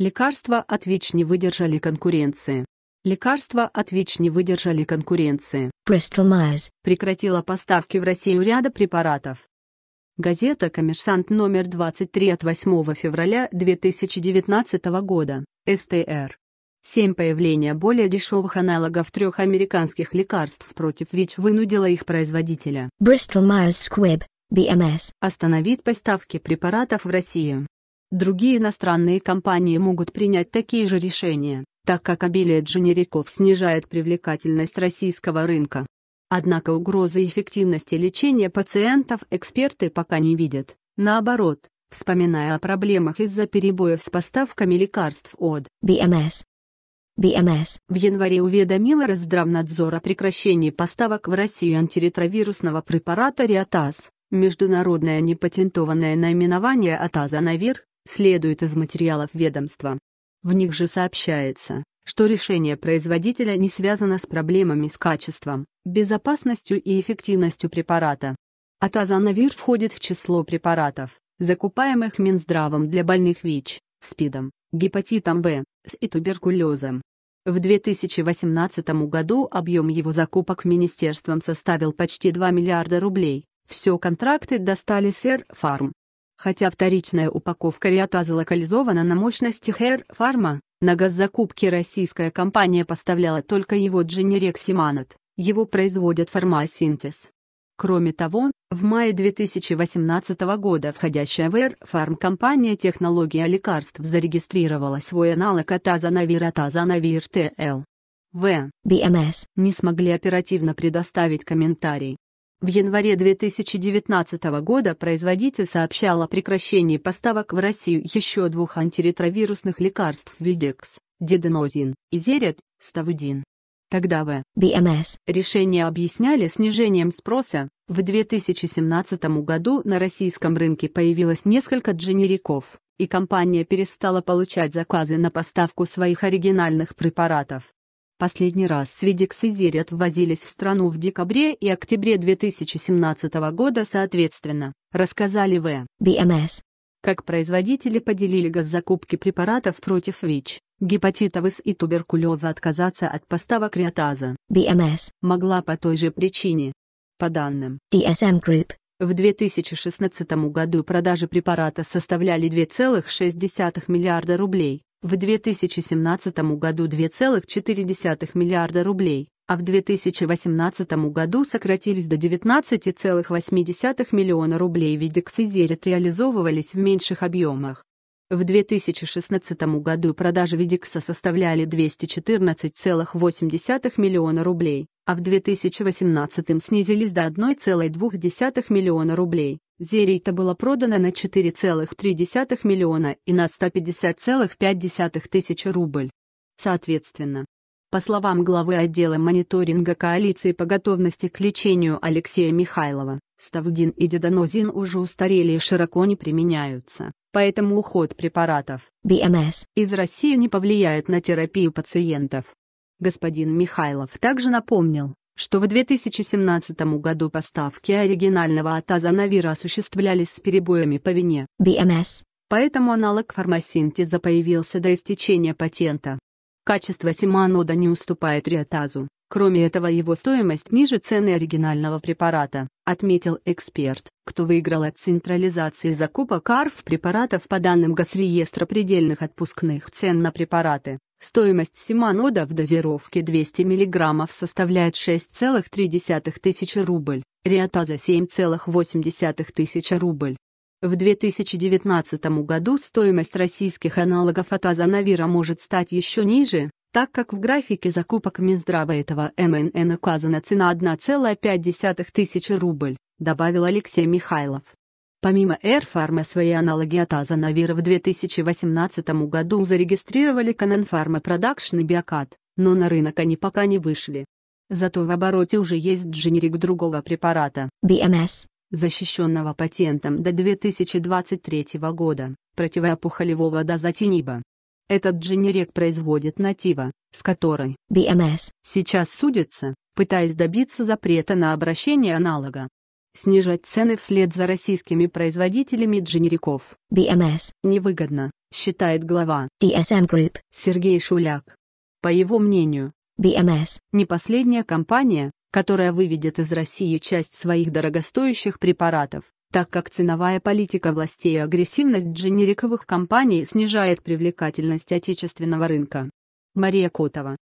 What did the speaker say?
Лекарства от ВИЧ не выдержали конкуренции. Лекарства от ВИЧ не выдержали конкуренции. Bristol Myers прекратила поставки в Россию ряда препаратов. Газета «Коммерсант» номер 23 от 8 февраля 2019 года. СТР. Семь появления более дешевых аналогов трех американских лекарств против ВИЧ вынудило их производителя Bristol Myers Squibb, BMS, остановить поставки препаратов в Россию. Другие иностранные компании могут принять такие же решения, так как обилие дженериков снижает привлекательность российского рынка. Однако угрозы эффективности лечения пациентов эксперты пока не видят, наоборот, вспоминая о проблемах из-за перебоев с поставками лекарств от BMS, БМС. В январе уведомила Росздравнадзор о прекращении поставок в Россию антиретровирусного препарата Риатаз. Международное непатентованное наименование Атазанавир следует из материалов ведомства. В них же сообщается, что решение производителя не связано с проблемами с качеством, безопасностью и эффективностью препарата. Атазанавир входит в число препаратов, закупаемых Минздравом для больных ВИЧ, СПИДом, гепатитом В, с и туберкулезом. В 2018 году объем его закупок министерством составил почти 2 миллиарда рублей. Все контракты достали Сер Фарм. Хотя вторичная упаковка Риатаза локализована на мощности Хэр Фарма, на госзакупки российская компания поставляла только его дженерик Симанат, его производят фармасинтез. Кроме того, в мае 2018 года входящая в Airfarm компания «Технология лекарств» зарегистрировала свой аналог Атазанавир Атазанавир ТЛ. В. БМС не смогли оперативно предоставить комментарий, в январе 2019 года производитель сообщал о прекращении поставок в Россию еще двух антиретровирусных лекарств Видекс, Диденозин и Зерет, Ставудин. Тогда в BMS решение объясняли снижением спроса. В 2017 году на российском рынке появилось несколько дженериков, и компания перестала получать заказы на поставку своих оригинальных препаратов. Последний раз свидекс и зерят ввозились в страну в декабре и октябре 2017 года соответственно, рассказали в BMS. Как производители поделили госзакупки препаратов против ВИЧ, гепатита ВИС и туберкулеза отказаться от поставок Риатаза BMS. могла по той же причине. По данным DSM Group, в 2016 году продажи препарата составляли 2,6 миллиарда рублей, в 2017 году 2,4 миллиарда рублей, а в 2018 году сократились до 19,8 миллиона рублей, ведь Дексизерит реализовывались в меньших объемах. В 2016 году продажи Видикса составляли 214,8 миллиона рублей, а в 2018 снизились до 1,2 миллиона рублей. Зерий-то было продано на 4,3 миллиона и на 150,5 тысяч рубль. Соответственно, по словам главы отдела мониторинга коалиции по готовности к лечению Алексея Михайлова, ставдин и дедонозин уже устарели и широко не применяются, поэтому уход препаратов BMS из России не повлияет на терапию пациентов. Господин Михайлов также напомнил, что в 2017 году поставки оригинального атазанавира осуществлялись с перебоями по вине BMS, поэтому аналог фармасинтеза появился до истечения патента. Качество симанода не уступает риотазу. кроме этого его стоимость ниже цены оригинального препарата, отметил эксперт, кто выиграл от централизации закупок АРФ препаратов по данным Госреестра предельных отпускных цен на препараты. Стоимость симанода в дозировке 200 мг составляет 6,3 тысячи рубль, риатаза 7,8 тысяча рубль. В 2019 году стоимость российских аналогов атазанавира может стать еще ниже, так как в графике закупок Минздрава этого МНН указана цена 1,5 тысячи рубль, добавил Алексей Михайлов. Помимо Air Pharma свои аналоги от Азанавира в 2018 году зарегистрировали Canon Pharma Production и Биокат, но на рынок они пока не вышли. Зато в обороте уже есть дженерик другого препарата BMS, защищенного патентом до 2023 года, противоопухолевого дозатиниба. Этот дженерик производит натива, с которой BMS сейчас судится, пытаясь добиться запрета на обращение аналога. Снижать цены вслед за российскими производителями дженериков BMS невыгодно, считает глава DSM Group Сергей Шуляк. По его мнению, BMS не последняя компания, которая выведет из России часть своих дорогостоящих препаратов, так как ценовая политика властей и агрессивность дженериковых компаний снижает привлекательность отечественного рынка. Мария Котова,